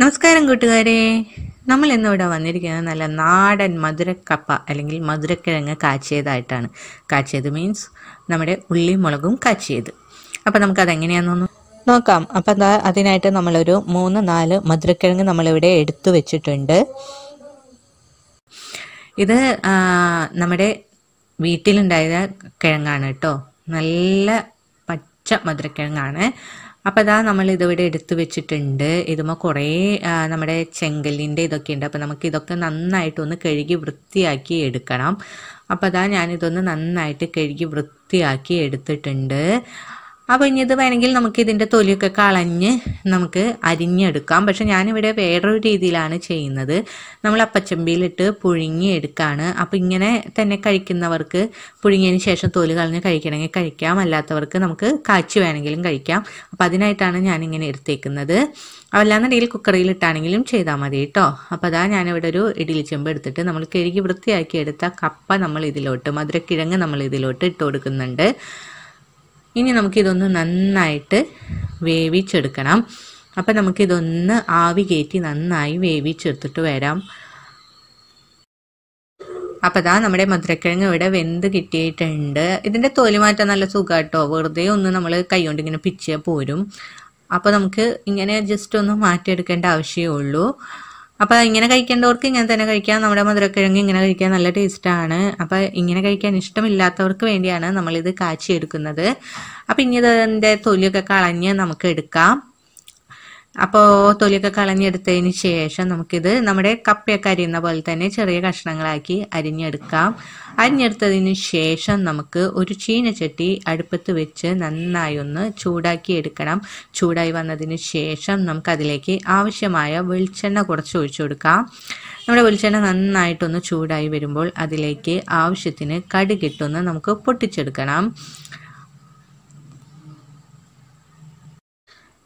നമസ്കാരം കൂട്ടുകാരെ നമ്മൾ ഇന്നിവിടെ വന്നിരിക്കുന്നത് നല്ല നാടൻ മധുരക്കപ്പ അല്ലെങ്കിൽ മധുരക്കിഴങ്ങ് കാച്ചിയതായിട്ടാണ് കാച്ചിയത് മീൻസ് നമ്മുടെ ഉള്ളി മുളകും കാച്ചിയത് അപ്പം നമുക്കത് എങ്ങനെയാണെന്നൊന്ന് നോക്കാം അപ്പം എന്താ അതിനായിട്ട് നമ്മളൊരു മൂന്ന് നാല് മധുരക്കിഴങ്ങ് നമ്മളിവിടെ എടുത്തു വെച്ചിട്ടുണ്ട് ഇത് നമ്മുടെ വീട്ടിലുണ്ടായ കിഴങ്ങാണ് കേട്ടോ നല്ല പച്ച മധുരക്കിഴങ്ങാണ് അപ്പോൾ അതാ നമ്മൾ ഇതിവിടെ എടുത്തു വെച്ചിട്ടുണ്ട് ഇതുമ്പോൾ കുറേ നമ്മുടെ ചെങ്കല്ലിൻ്റെ ഇതൊക്കെ ഉണ്ട് അപ്പോൾ നമുക്ക് ഇതൊക്കെ നന്നായിട്ടൊന്ന് കഴുകി വൃത്തിയാക്കി എടുക്കണം അപ്പോൾ അതാ ഞാനിതൊന്ന് നന്നായിട്ട് കഴുകി വൃത്തിയാക്കി എടുത്തിട്ടുണ്ട് അപ്പോൾ ഇനി ഇത് വേണമെങ്കിൽ നമുക്ക് ഇതിൻ്റെ തൊലിയൊക്കെ കളഞ്ഞ് നമുക്ക് അരിഞ്ഞെടുക്കാം പക്ഷെ ഞാനിവിടെ വേറൊരു രീതിയിലാണ് ചെയ്യുന്നത് നമ്മൾ അപ്പച്ചമ്പിയിലിട്ട് പുഴുങ്ങി എടുക്കുകയാണ് അപ്പോൾ ഇങ്ങനെ തന്നെ കഴിക്കുന്നവർക്ക് പുഴുങ്ങിയതിന് ശേഷം തൊലി കളഞ്ഞ് കഴിക്കണമെങ്കിൽ കഴിക്കാം അല്ലാത്തവർക്ക് നമുക്ക് കാച്ചി വേണമെങ്കിലും കഴിക്കാം അപ്പോൾ അതിനായിട്ടാണ് ഞാനിങ്ങനെ എടുത്തേക്കുന്നത് അല്ലാന്നുണ്ടെങ്കിൽ ഇട്ടാണെങ്കിലും ചെയ്താൽ മതി കേട്ടോ അപ്പോൾ അതാ ഞാനിവിടെ ഒരു ഇഡ്ഡലി ചെമ്പ് എടുത്തിട്ട് നമ്മൾ കഴുകി വൃത്തിയാക്കി എടുത്ത കപ്പ നമ്മൾ ഇതിലോട്ട് മധുരക്കിഴങ്ങ് നമ്മൾ ഇതിലോട്ട് ഇട്ട് കൊടുക്കുന്നുണ്ട് ഇനി നമുക്കിതൊന്ന് നന്നായിട്ട് വേവിച്ചെടുക്കണം അപ്പം നമുക്കിതൊന്ന് ആവി കയറ്റി നന്നായി വേവിച്ചെടുത്തിട്ട് വരാം അപ്പം അതാ നമ്മുടെ മധുരക്കിഴങ്ങ് ഇവിടെ വെന്ത് കിട്ടിയിട്ടുണ്ട് ഇതിൻ്റെ തൊലി മാറ്റാൻ നല്ല സുഖമാട്ടോ വെറുതെ ഒന്ന് നമ്മൾ കൈകൊണ്ട് ഇങ്ങനെ പിച്ചേ പോരും അപ്പോൾ നമുക്ക് ഇങ്ങനെ ജസ്റ്റ് ഒന്ന് മാറ്റിയെടുക്കേണ്ട ആവശ്യമേ ഉള്ളൂ അപ്പോൾ ഇങ്ങനെ കഴിക്കേണ്ടവർക്ക് ഇങ്ങനെ തന്നെ കഴിക്കാം നമ്മുടെ മധുരക്കിഴങ്ങ് ഇങ്ങനെ കഴിക്കാൻ നല്ല ടേസ്റ്റാണ് അപ്പോൾ ഇങ്ങനെ കഴിക്കാൻ ഇഷ്ടമില്ലാത്തവർക്ക് വേണ്ടിയാണ് നമ്മളിത് കാച്ചി എടുക്കുന്നത് അപ്പോൾ ഇനി അതിന്റെ തൊലിയൊക്കെ കളഞ്ഞ് നമുക്ക് എടുക്കാം അപ്പോൾ തൊലിയൊക്കെ കളഞ്ഞെടുത്തതിന് ശേഷം നമുക്കിത് നമ്മുടെ കപ്പയൊക്കെ അരിയുന്ന പോലെ തന്നെ ചെറിയ കഷ്ണങ്ങളാക്കി അരിഞ്ഞെടുക്കാം അരിഞ്ഞെടുത്തതിന് ശേഷം നമുക്ക് ഒരു ചീനച്ചട്ടി അടുപ്പത്ത് വെച്ച് നന്നായി ഒന്ന് ചൂടാക്കി എടുക്കണം ചൂടായി വന്നതിന് ശേഷം നമുക്കതിലേക്ക് ആവശ്യമായ വെളിച്ചെണ്ണ കുറച്ച് ഒഴിച്ചു കൊടുക്കാം നമ്മുടെ വെളിച്ചെണ്ണ നന്നായിട്ടൊന്ന് ചൂടായി വരുമ്പോൾ അതിലേക്ക് ആവശ്യത്തിന് കടുകിട്ടൊന്ന് നമുക്ക് പൊട്ടിച്ചെടുക്കണം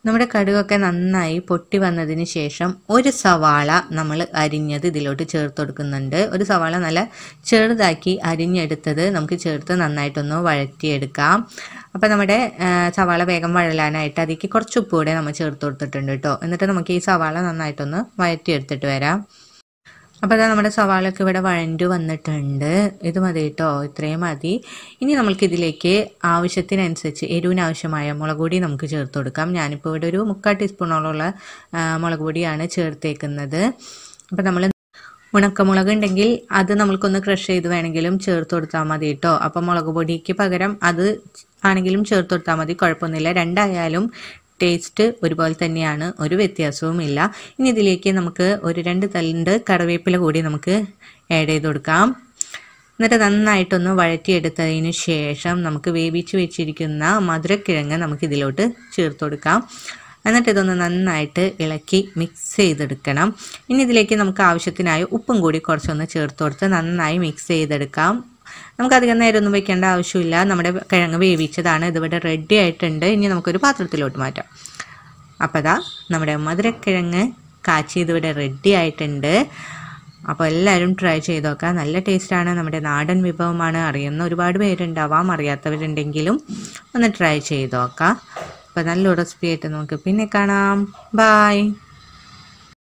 നമ്മുടെ കടുകൊക്കെ നന്നായി പൊട്ടി വന്നതിന് ശേഷം ഒരു സവാള നമ്മൾ അരിഞ്ഞത് ഇതിലോട്ട് ചേർത്ത് കൊടുക്കുന്നുണ്ട് ഒരു സവാള നല്ല ചെറുതാക്കി അരിഞ്ഞെടുത്തത് നമുക്ക് ചേർത്ത് നന്നായിട്ടൊന്ന് വഴറ്റിയെടുക്കാം അപ്പോൾ നമ്മുടെ സവാള വേഗം വഴലാനായിട്ട് അതിലേക്ക് കുറച്ച് ഉപ്പ് കൂടെ നമ്മൾ ചേർത്ത് കൊടുത്തിട്ടുണ്ട് കേട്ടോ എന്നിട്ട് നമുക്ക് ഈ സവാള നന്നായിട്ടൊന്ന് വഴറ്റിയെടുത്തിട്ട് വരാം അപ്പോൾ അതാ നമ്മുടെ സവാളൊക്കെ ഇവിടെ വഴണ്ടു വന്നിട്ടുണ്ട് ഇത് മതി കേട്ടോ ഇത്രയും മതി ഇനി നമ്മൾക്കിതിലേക്ക് ആവശ്യത്തിനനുസരിച്ച് എരിവിന് ആവശ്യമായ മുളക് പൊടി നമുക്ക് ചേർത്ത് കൊടുക്കാം ഞാനിപ്പോൾ ഇവിടെ ഒരു മുക്കാൽ ടീസ്പൂണോളമുള്ള മുളക് പൊടിയാണ് ചേർത്തേക്കുന്നത് അപ്പോൾ നമ്മൾ ഉണക്കമുളക് ഉണ്ടെങ്കിൽ അത് നമ്മൾക്കൊന്ന് ക്രഷ് ചെയ്ത് വേണമെങ്കിലും ചേർത്ത് കൊടുത്താൽ മതി കേട്ടോ അപ്പോൾ മുളക് പൊടിക്ക് പകരം അത് ആണെങ്കിലും ചേർത്ത് കൊടുത്താൽ മതി കുഴപ്പമൊന്നുമില്ല രണ്ടായാലും ടേസ്റ്റ് ഒരുപോലെ തന്നെയാണ് ഒരു വ്യത്യാസവുമില്ല ഇനി ഇതിലേക്ക് നമുക്ക് ഒരു രണ്ട് തല്ലുണ്ട് കറിവേപ്പില കൂടി നമുക്ക് ആഡ് ചെയ്ത് കൊടുക്കാം എന്നിട്ട് നന്നായിട്ടൊന്ന് വഴറ്റിയെടുത്തതിന് ശേഷം നമുക്ക് വേവിച്ച് വെച്ചിരിക്കുന്ന മധുരക്കിഴങ്ങ് നമുക്ക് ഇതിലോട്ട് ചേർത്ത് കൊടുക്കാം എന്നിട്ട് ഇതൊന്ന് നന്നായിട്ട് ഇളക്കി മിക്സ് ചെയ്തെടുക്കണം ഇനി ഇതിലേക്ക് നമുക്ക് ആവശ്യത്തിനായി ഉപ്പും കൂടി കുറച്ചൊന്ന് ചേർത്ത് കൊടുത്ത് നന്നായി മിക്സ് ചെയ്തെടുക്കാം നമുക്കധികം നേരമൊന്നും വെക്കേണ്ട ആവശ്യമില്ല നമ്മുടെ കിഴങ്ങ് വേവിച്ചതാണ് ഇതിവിടെ റെഡി ആയിട്ടുണ്ട് ഇനി നമുക്കൊരു പാത്രത്തിലോട്ട് മാറ്റാം അപ്പോൾ അതാ നമ്മുടെ മധുരക്കിഴങ്ങ് കാച്ചി ഇതിവിടെ റെഡി ആയിട്ടുണ്ട് അപ്പോൾ എല്ലാവരും ട്രൈ ചെയ്ത് നോക്കാം നല്ല ടേസ്റ്റാണ് നമ്മുടെ നാടൻ വിഭവമാണ് അറിയുന്ന ഒരുപാട് പേരുണ്ടാവാം അറിയാത്തവരുണ്ടെങ്കിലും ഒന്ന് ട്രൈ ചെയ്ത് നോക്കാം അപ്പോൾ നല്ല റെസിപ്പി ആയിട്ട് നമുക്ക് പിന്നെ കാണാം ബായ്